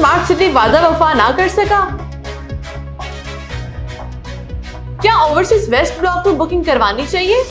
smart city वादा वफा ना कर सका क्या ओवरसीज वेस्ट ब्लॉक को बुकिंग करवानी चाहिए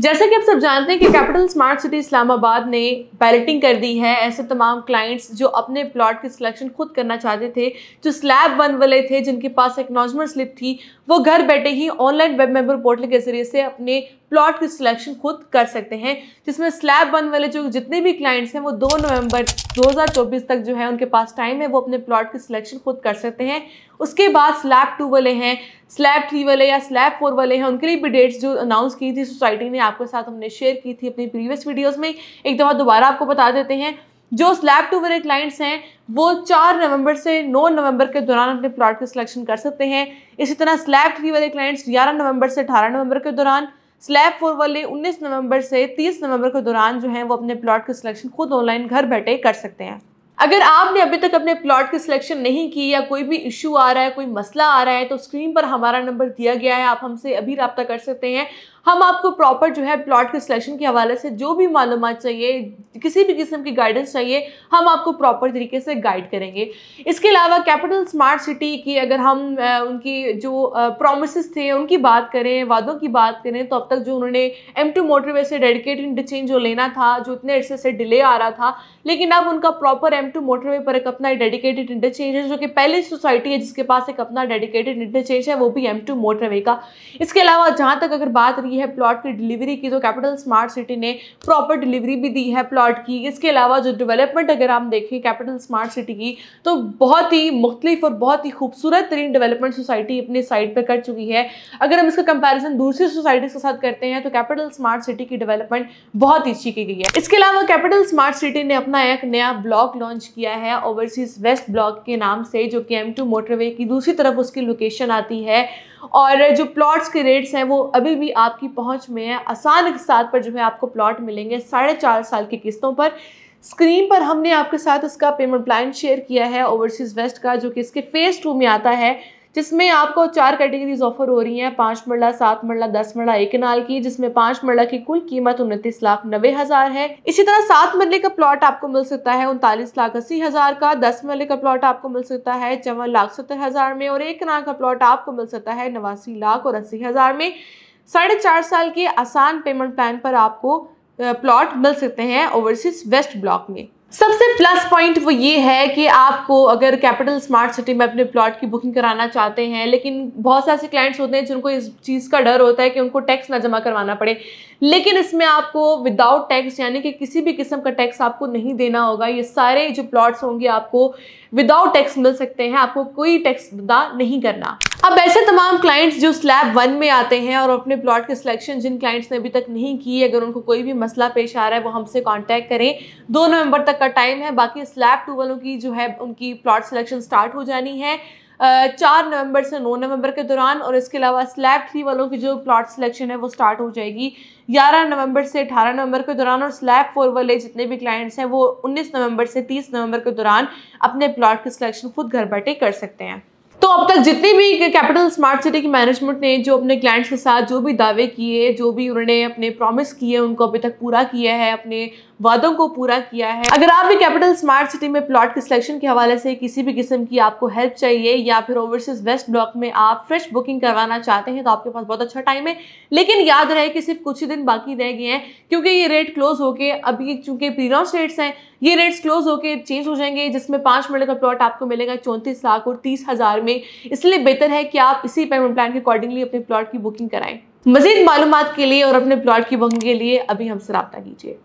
जैसा कि आप सब जानते हैं कि कैपिटल स्मार्ट सिटी इस्लामाबाद ने बैलेटिंग कर दी है ऐसे तमाम क्लाइंट्स जो अपने प्लॉट की सिलेक्शन खुद करना चाहते थे जो स्लैब वन वाले थे जिनके पास एक्नॉजमेंट स्लिप थी वो घर बैठे ही ऑनलाइन वेब मेंबर पोर्टल के जरिए से अपने प्लॉट की सिलेक्शन खुद कर सकते हैं जिसमें स्लैब वन वाले जो जितने भी क्लाइंट्स हैं वो दो नवंबर 2024 तक जो है उनके पास टाइम है वो अपने प्लॉट की सिलेक्शन खुद कर सकते हैं उसके बाद स्लैब टू वाले हैं स्लैब थ्री वाले या स्लैब फोर वाले हैं उनके लिए भी डेट्स जो अनाउंस की थी सोसाइटी ने आपके साथ हमने शेयर की थी अपनी प्रीवियस वीडियोज़ में एक दफ़ा दोबारा आपको बता देते हैं जो स्लैब टू वाले क्लाइंट्स हैं वो चार नवंबर से नौ नवंबर के दौरान अपने प्लॉट का सिलेक्शन कर सकते हैं इसी तरह स्लैब थ्री वाले क्लाइंट्स ग्यारह नवंबर से अठारह नवंबर के दौरान स्लैब फोर वाले उन्नीस नवंबर से तीस नवंबर के दौरान जो हैं वो अपने प्लॉट का सिलेक्शन खुद ऑनलाइन घर बैठे कर सकते हैं अगर आपने अभी तक अपने प्लॉट की सिलेक्शन नहीं की या कोई भी इशू आ रहा है कोई मसला आ रहा है तो स्क्रीन पर हमारा नंबर दिया गया है आप हमसे अभी रब्ता कर सकते हैं हम आपको प्रॉपर जो है प्लॉट के सिलेक्शन के हवाले से जो भी मालूम चाहिए किसी भी किस्म की गाइडेंस चाहिए हम आपको प्रॉपर तरीके से गाइड करेंगे इसके अलावा कैपिटल स्मार्ट सिटी की अगर हम उनकी जो प्रोमिस थे उनकी बात करें वादों की बात करें तो अब तक जो उन्होंने एम टू मोटरवे से डेडिकेट इंटरचेंज जो लेना था जो इतने अर्से से डिले आ रहा था लेकिन अब उनका प्रॉपर एम टू मोटरवे पर एक अपना डेडिकेटेड इंटरचेंज है जो कि पहली सोसाइटी है जिसके पास एक अपना डेडिकेटेड इंटरचेंज है वो भी एम टू मोटरवे का इसके अलावा जहाँ तक अगर बात रही की है प्लॉट की डिलीवरी की तो कैपिटल स्मार्ट सिटी ने प्रॉपर डिलीवरी भी दी है प्लॉट की इसके अलावा जो डेवलपमेंट अगर हम देखें कैपिटल स्मार्ट सिटी की तो बहुत ही मुख्तलिफ और बहुत ही खूबसूरत तरीन डेवलपमेंट सोसाइटी अपने साइड पर कर चुकी है अगर हम इसका कंपेरिजन दूसरी सोसाइटीज़ के साथ करते हैं तो कैपिटल स्मार्ट सिटी की डेवलपमेंट बहुत ही अच्छी की गई है इसके अलावा कैपिटल स्मार्ट सिटी ने अपना एक नया ब्लॉक लॉन्च किया है ओवरसीज वेस्ट ब्लॉक के नाम से जो कि एम टू मोटरवे की दूसरी तरफ उसकी लोकेशन आती है और जो प्लॉट्स के रेट्स हैं वो अभी भी आपकी पहुंच में है आसान के साथ पर जो है आपको प्लॉट मिलेंगे साढ़े चार साल की किस्तों पर स्क्रीन पर हमने आपके साथ इसका पेमेंट प्लान शेयर किया है ओवरसीज़ वेस्ट का जो कि इसके फेस टू में आता है जिसमें आपको चार कैटेगरीज ऑफर हो रही हैं पाँच मरला सात मरला दस मरला एक नाल की जिसमें पाँच मरला की कुल कीमत उनतीस लाख नब्बे हज़ार है इसी तरह सात मरले का प्लॉट आपको मिल सकता है उनतालीस लाख अस्सी हज़ार का दस मरले का प्लॉट आपको मिल सकता है चौवन लाख सत्तर हज़ार में और एक नाल का प्लॉट आपको मिल सकता है नवासी लाख और अस्सी हज़ार में साढ़े चार साल के आसान पेमेंट प्लान पर आपको प्लॉट मिल सकते हैं ओवरसीज वेस्ट ब्लॉक में सबसे प्लस पॉइंट वो ये है कि आपको अगर कैपिटल स्मार्ट सिटी में अपने प्लॉट की बुकिंग कराना चाहते हैं लेकिन बहुत से ऐसे क्लाइंट्स होते हैं जिनको इस चीज़ का डर होता है कि उनको टैक्स ना जमा करवाना पड़े लेकिन इसमें आपको विदाउट टैक्स यानी कि किसी भी किस्म का टैक्स आपको नहीं देना होगा ये सारे जो प्लॉट्स होंगे आपको विदाउट टैक्स मिल सकते हैं आपको कोई टैक्स अदा नहीं करना अब ऐसे तमाम क्लाइंट्स जो स्लैब वन में आते हैं और अपने प्लॉट के सिलेक्शन जिन क्लाइंट्स ने अभी तक नहीं की अगर उनको कोई भी मसला पेश आ रहा है वो हमसे कॉन्टैक्ट करें दो नवंबर तक का टाइम है बाकी स्लैब टू वालों की जो है उनकी प्लॉट सिलेक्शन स्टार्ट हो जानी है चार नवंबर से नौ नवंबर के दौरान और इसके अलावा स्लैब थ्री वालों की जो प्लॉट सिलेक्शन है वो स्टार्ट हो जाएगी ग्यारह नवंबर से अठारह नवंबर के दौरान और स्लैब फोर वाले जितने भी क्लाइंट्स हैं वो उन्नीस नवंबर से तीस नवंबर के दौरान अपने प्लाट की सिलेक्शन खुद घर बैठे कर सकते हैं तो अब तक जितनी भी कैपिटल स्मार्ट सिटी की मैनेजमेंट ने जो अपने क्लाइंट्स के साथ जो भी दावे किए जो भी उन्होंने अपने प्रॉमिस किए उनको अभी तक पूरा किया है अपने वादों को पूरा किया है अगर आप भी कैपिटल स्मार्ट सिटी में प्लॉट के सिलेक्शन के हवाले से किसी भी किस्म की आपको हेल्प चाहिए या फिर ओवरसीज वेस्ट ब्लॉक में आप फ्रेश बुकिंग करवाना चाहते हैं तो आपके पास बहुत अच्छा टाइम है लेकिन याद रहे कि सिर्फ कुछ ही दिन बाकी रह गए हैं क्योंकि ये रेट क्लोज होके अभी चूंकि प्री लॉन्च रेट्स हैं ये रेट्स क्लोज होके चेंज हो जाएंगे जिसमें पाँच मिनट का प्लॉट आपको मिलेगा चौंतीस लाख और तीस हज़ार में इसलिए बेहतर है कि आप इसी पेमेंट प्लान के अकॉर्डिंगली अपने प्लॉट की बुकिंग कराएं मजीद मालूम के लिए और अपने प्लॉट की बुकिंग के लिए अभी हमसे रबता कीजिए